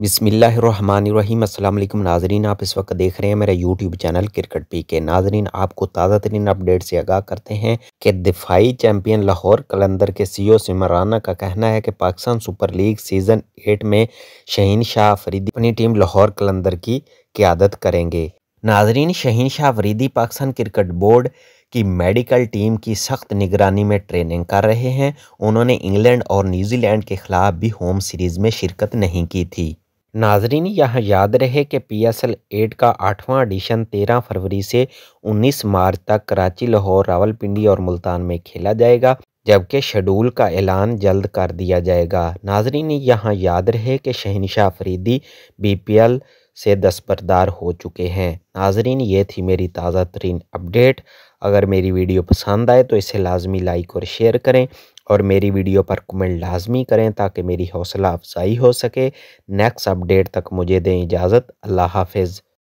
बिसमीम अल्लाम नाजरीन आप इस वक्त देख रहे हैं मेरा यूट्यूब चैनल क्रिकेट पी के नाजरीन आपको ताज़ा तरीन अपडेट से आगाह करते हैं कि दिफाई चैम्पियन लाहौर कलंदर के सी ओ सिमराना का कहना है कि Pakistan super league season eight में शहीन शाह फरीदी अपनी टीम लाहौर कलंदर की क्यादत करेंगे नाजरीन शहीन शाह फरीदी पाकिस्तान क्रिकेट बोर्ड की मेडिकल टीम की सख्त निगरानी में ट्रेनिंग कर रहे हैं उन्होंने इंग्लैंड और न्यूजीलैंड के खिलाफ भी होम सीरीज़ में शिरकत नहीं की थी नाजरीन यहाँ याद रहे कि पी एस एल एट का आठवां एडिशन तेरह फरवरी से उन्नीस मार्च तक कराची लाहौर रावलपिंडी और मुल्तान में खेला जाएगा जबकि शेड्यूल का ऐलान जल्द कर दिया जाएगा नाजरीन यहाँ याद रहे कि शहनशाह अफरीदी बी पी एल से दस्तरदार हो चुके हैं नाजरीन ये थी मेरी ताज़ा तरीन अपडेट अगर मेरी वीडियो पसंद आए तो इसे लाजमी लाइक और शेयर करें और मेरी वीडियो पर कमेंट लाजमी करें ताकि मेरी हौसला अफजाई हो सके नेक्स्ट अपडेट तक मुझे दें इजाज़त अल्लाह हाफिज़